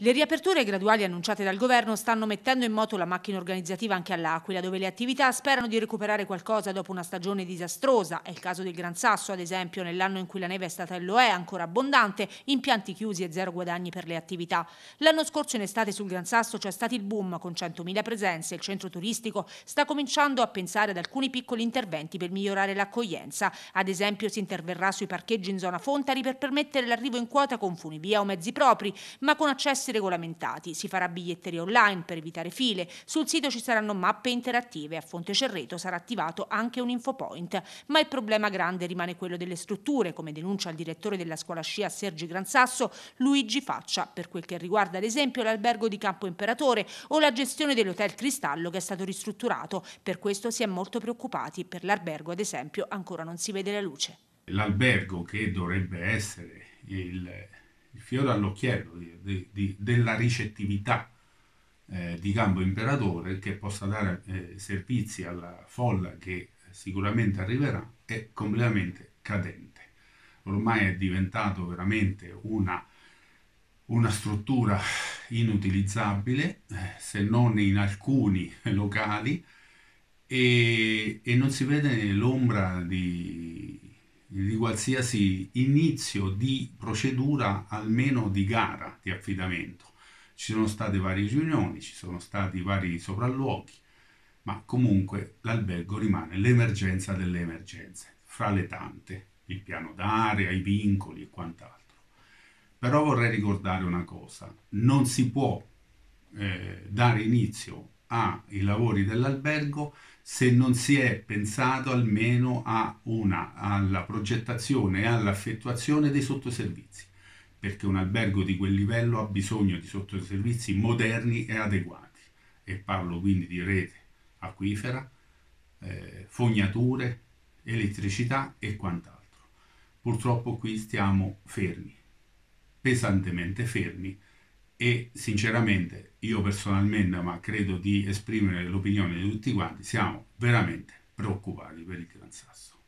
Le riaperture graduali annunciate dal governo stanno mettendo in moto la macchina organizzativa anche all'Aquila, dove le attività sperano di recuperare qualcosa dopo una stagione disastrosa. È il caso del Gran Sasso, ad esempio, nell'anno in cui la neve è stata e lo è ancora abbondante, impianti chiusi e zero guadagni per le attività. L'anno scorso in estate sul Gran Sasso c'è stato il boom con 100.000 presenze. Il centro turistico sta cominciando a pensare ad alcuni piccoli interventi per migliorare l'accoglienza. Ad esempio si interverrà sui parcheggi in zona Fontari per permettere l'arrivo in quota con funivia o mezzi propri, ma con accesso processi regolamentati. Si farà biglietteria online per evitare file. Sul sito ci saranno mappe interattive. A Fonte Cerreto sarà attivato anche un infopoint. Ma il problema grande rimane quello delle strutture, come denuncia il direttore della scuola scia Sergi Gransasso, Luigi Faccia, per quel che riguarda ad esempio l'albergo di Campo Imperatore o la gestione dell'Hotel Cristallo che è stato ristrutturato. Per questo si è molto preoccupati. Per l'albergo, ad esempio, ancora non si vede la luce. L'albergo che dovrebbe essere il il fiore all'occhiello di, di, della ricettività eh, di Gambo Imperatore che possa dare eh, servizi alla folla che sicuramente arriverà è completamente cadente. Ormai è diventato veramente una, una struttura inutilizzabile eh, se non in alcuni locali e, e non si vede l'ombra di di qualsiasi inizio di procedura almeno di gara di affidamento. Ci sono state varie riunioni, ci sono stati vari sopralluoghi, ma comunque l'albergo rimane l'emergenza delle emergenze, fra le tante, il piano d'area, i vincoli e quant'altro. Però vorrei ricordare una cosa, non si può eh, dare inizio ai lavori dell'albergo se non si è pensato almeno una, alla progettazione e all'affettuazione dei sottoservizi, perché un albergo di quel livello ha bisogno di sottoservizi moderni e adeguati, e parlo quindi di rete acquifera, eh, fognature, elettricità e quant'altro. Purtroppo qui stiamo fermi, pesantemente fermi, e sinceramente io personalmente, ma credo di esprimere l'opinione di tutti quanti, siamo veramente preoccupati per il Gran Sasso.